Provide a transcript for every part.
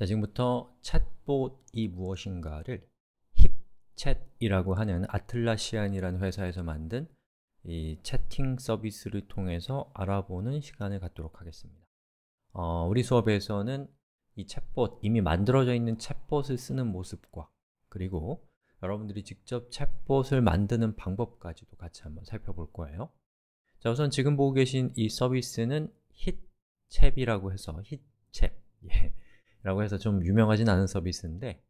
자, 지금부터 챗봇이 무엇인가를 힙챗이라고 하는 아틀라시안이라는 회사에서 만든 이 채팅 서비스를 통해서 알아보는 시간을 갖도록 하겠습니다. 어, 우리 수업에서는 이 챗봇, 이미 만들어져 있는 챗봇을 쓰는 모습과 그리고 여러분들이 직접 챗봇을 만드는 방법까지도 같이 한번 살펴볼 거예요. 자, 우선 지금 보고 계신 이 서비스는 힙챗이라고 해서 힙챗 예. 라고 해서 좀 유명하진 않은 서비스인데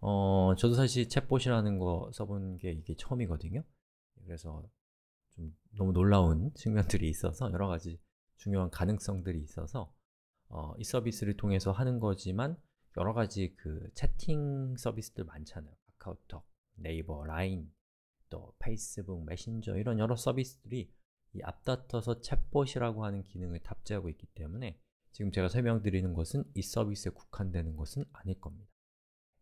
어, 저도 사실 챗봇이라는 거 써본 게 이게 처음이거든요 그래서 좀 너무 놀라운 측면들이 있어서 여러 가지 중요한 가능성들이 있어서 어, 이 서비스를 통해서 하는 거지만 여러 가지 그 채팅 서비스들 많잖아요 카카오톡, 네이버, 라인, 또 페이스북, 메신저 이런 여러 서비스들이 이 앞다퉈서 챗봇이라고 하는 기능을 탑재하고 있기 때문에 지금 제가 설명드리는 것은 이 서비스에 국한되는 것은 아닐 겁니다.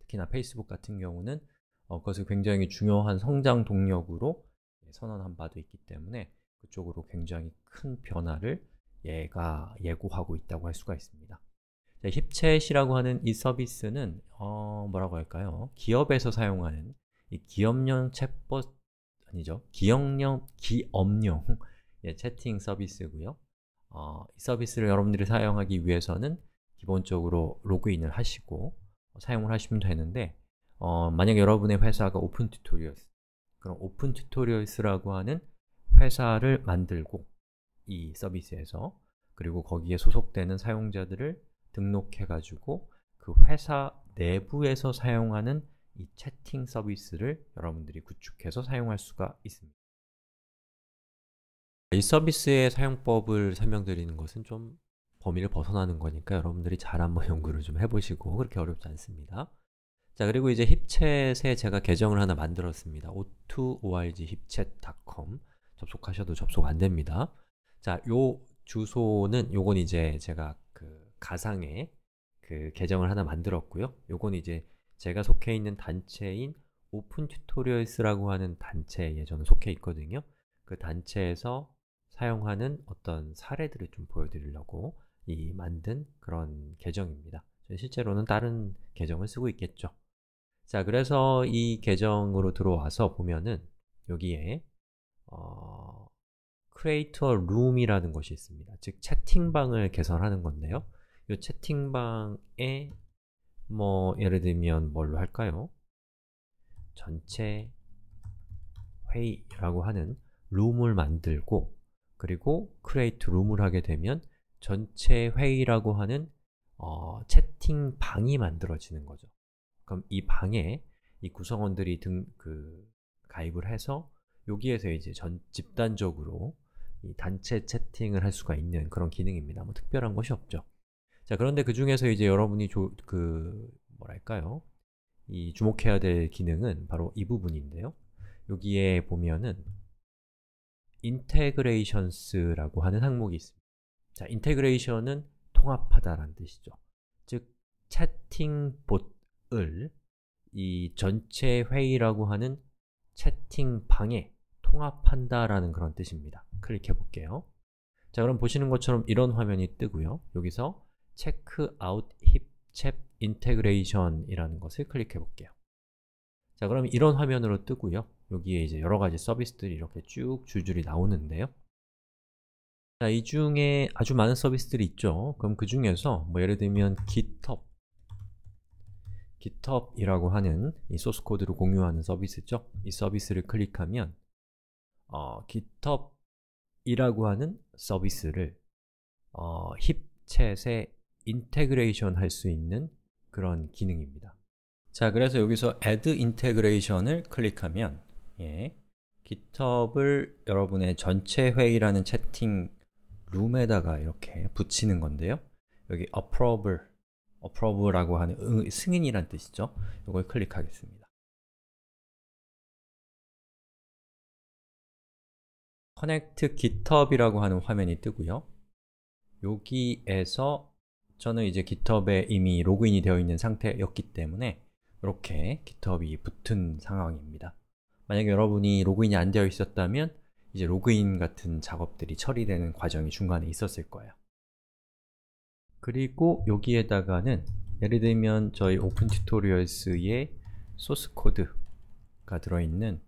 특히나 페이스북 같은 경우는 어, 그것을 굉장히 중요한 성장 동력으로 예, 선언한 바도 있기 때문에 그쪽으로 굉장히 큰 변화를 얘가 예고하고 있다고 할 수가 있습니다. 자, 힙챗이라고 하는 이 서비스는 어, 뭐라고 할까요? 기업에서 사용하는 이 기업용 챗봇 아니죠? 기업용 기업용 예, 채팅 서비스고요. 어, 이 서비스를 여러분들이 사용하기 위해서는 기본적으로 로그인을 하시고 어, 사용을 하시면 되는데 어, 만약 여러분의 회사가 오픈 튜토리얼스 그럼 오픈 튜토리얼스라고 하는 회사를 만들고 이 서비스에서 그리고 거기에 소속되는 사용자들을 등록해 가지고 그 회사 내부에서 사용하는 이 채팅 서비스를 여러분들이 구축해서 사용할 수가 있습니다. 이 서비스의 사용법을 설명드리는 것은 좀 범위를 벗어나는 거니까 여러분들이 잘 한번 연구를 좀 해보시고 그렇게 어렵지 않습니다. 자 그리고 이제 힙챗에 제가 계정을 하나 만들었습니다. o2orghipchat.com 접속하셔도 접속 안 됩니다. 자, 요 주소는 요건 이제 제가 그 가상의 그 계정을 하나 만들었고요. 요건 이제 제가 속해 있는 단체인 오픈 튜토리얼스라고 하는 단체에 저는 속해 있거든요. 그 단체에서 사용하는 어떤 사례들을 좀 보여드리려고 이 만든 그런 계정입니다. 실제로는 다른 계정을 쓰고 있겠죠. 자, 그래서 이 계정으로 들어와서 보면은 여기에 어, create a room이라는 것이 있습니다. 즉 채팅방을 개설하는 건데요. 이 채팅방에 뭐 예를 들면 뭘로 할까요? 전체 회의라고 하는 룸을 만들고 그리고 create room을 하게 되면 전체 회의라고 하는 어, 채팅 방이 만들어지는 거죠. 그럼 이 방에 이 구성원들이 등 그 가입을 해서 여기에서 이제 전 집단적으로 이 단체 채팅을 할 수가 있는 그런 기능입니다. 뭐 특별한 것이 없죠. 자, 그런데 그 중에서 이제 여러분이 조, 그 뭐랄까요? 이 주목해야 될 기능은 바로 이 부분인데요. 여기에 보면은 인테그레이션스라고 하는 항목이 있습니다. 자, 인테그레이션은 통합하다라는 뜻이죠. 즉, 채팅봇을 이 전체 회의라고 하는 채팅방에 통합한다라는 그런 뜻입니다. 클릭해 볼게요. 자, 그럼 보시는 것처럼 이런 화면이 뜨고요. 여기서 체크 아웃 힙챗 인테그레이션이라는 것을 클릭해 볼게요. 자, 그럼 이런 화면으로 뜨고요. 여기에 이제 여러 가지 서비스들이 이렇게 쭉 줄줄이 나오는데요. 자, 이 중에 아주 많은 서비스들이 있죠. 그럼 그 중에서 뭐 예를 들면 GitHub, GitHub이라고 하는 이 소스 코드를 공유하는 서비스죠. 이 서비스를 클릭하면 어, GitHub이라고 하는 서비스를 어, 힙챗에 인테그레이션 할 수 있는 그런 기능입니다. 자, 그래서 여기서 Add Integration을 클릭하면 예. GitHub을 여러분의 전체 회의라는 채팅 룸에다가 이렇게 붙이는 건데요. 여기 approval, approval라고 하는 응, 승인이란 뜻이죠. 이걸 클릭하겠습니다. 커넥트 GitHub이라고 하는 화면이 뜨고요. 여기에서 저는 이제 GitHub에 이미 로그인이 되어 있는 상태였기 때문에 이렇게 GitHub이 붙은 상황입니다. 만약에 여러분이 로그인이 안 되어 있었다면 이제 로그인 같은 작업들이 처리되는 과정이 중간에 있었을 거예요. 그리고 여기에다가는 예를 들면 저희 오픈 튜토리얼스의 소스 코드가 들어있는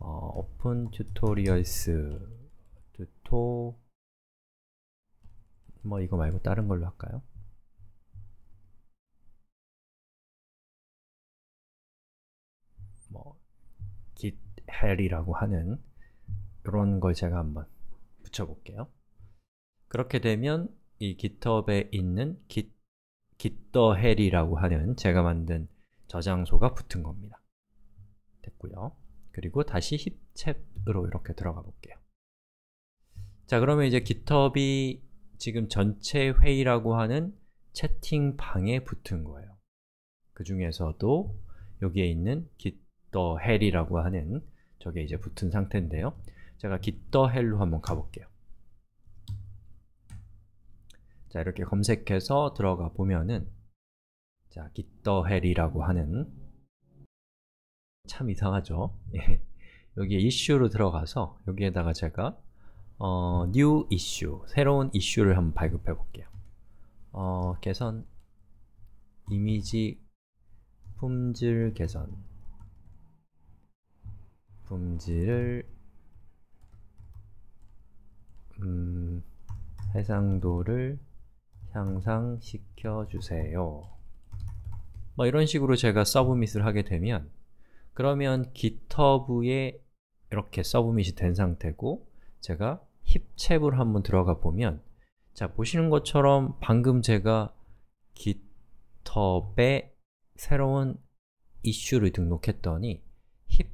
어, 오픈 튜토리얼스 튜토 뭐 이거 말고 다른 걸로 할까요? 헬이라고 하는 이런 걸 제가 한번 붙여볼게요. 그렇게 되면 이 GitHub에 있는 git, git더 헬이라고 하는 제가 만든 저장소가 붙은 겁니다. 됐고요. 그리고 다시 힙챕으로 이렇게 들어가 볼게요. 자, 그러면 이제 GitHub이 지금 전체 회의라고 하는 채팅방에 붙은 거예요. 그 중에서도 여기에 있는 git더 헬이라고 하는 저게 이제 붙은 상태인데요. 제가 githel로 한번 가볼게요. 자, 이렇게 검색해서 들어가 보면은 자, githel이라고 하는 참 이상하죠? 예. 여기에 i s s u e 로 들어가서 여기에다가 제가 어, new issue, 새로운 이슈를 한번 발급해 볼게요. 어, 개선 이미지 품질 개선 품질을 음, 해상도를 향상시켜 주세요. 뭐 이런 식으로 제가 서브밋을 하게 되면 그러면 GitHub에 이렇게 서브밋이 된 상태고 제가 힙챕을 한번 들어가 보면 자 보시는 것처럼 방금 제가 GitHub에 새로운 이슈를 등록했더니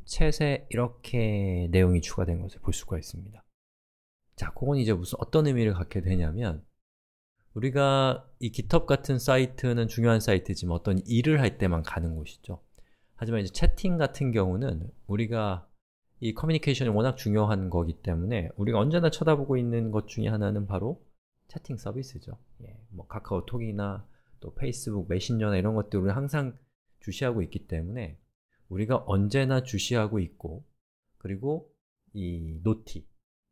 힙챗에 이렇게 내용이 추가된 것을 볼 수가 있습니다. 자, 그건 이제 무슨 어떤 의미를 갖게 되냐면 우리가 이 GitHub 같은 사이트는 중요한 사이트지만 어떤 일을 할 때만 가는 곳이죠. 하지만 이제 채팅 같은 경우는 우리가 이 커뮤니케이션이 워낙 중요한 거기 때문에 우리가 언제나 쳐다보고 있는 것 중에 하나는 바로 채팅 서비스죠. 예, 뭐 카카오톡이나 또 페이스북 메신저나 이런 것들 우리는 항상 주시하고 있기 때문에 우리가 언제나 주시하고 있고 그리고 이 노티,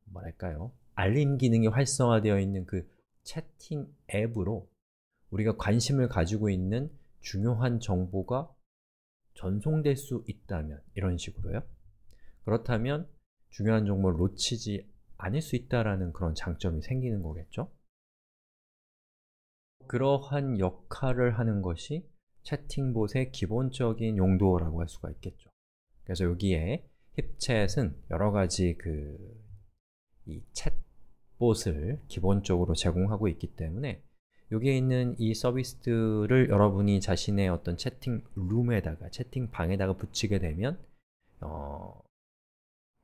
뭐랄까요? 알림 기능이 활성화되어 있는 그 채팅 앱으로 우리가 관심을 가지고 있는 중요한 정보가 전송될 수 있다면 이런 식으로요. 그렇다면 중요한 정보를 놓치지 않을 수 있다라는 그런 장점이 생기는 거겠죠? 그러한 역할을 하는 것이 채팅봇의 기본적인 용도라고 할 수가 있겠죠. 그래서 여기에 힙챗은 여러 가지 그 이 챗봇을 기본적으로 제공하고 있기 때문에 여기에 있는 이 서비스들을 여러분이 자신의 어떤 채팅 룸에다가 채팅방에다가 붙이게 되면 어,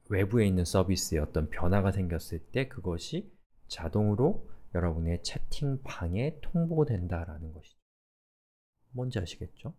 외부에 있는 서비스에 어떤 변화가 생겼을 때 그것이 자동으로 여러분의 채팅방에 통보된다라는 것이죠. 뭔지 아시겠죠?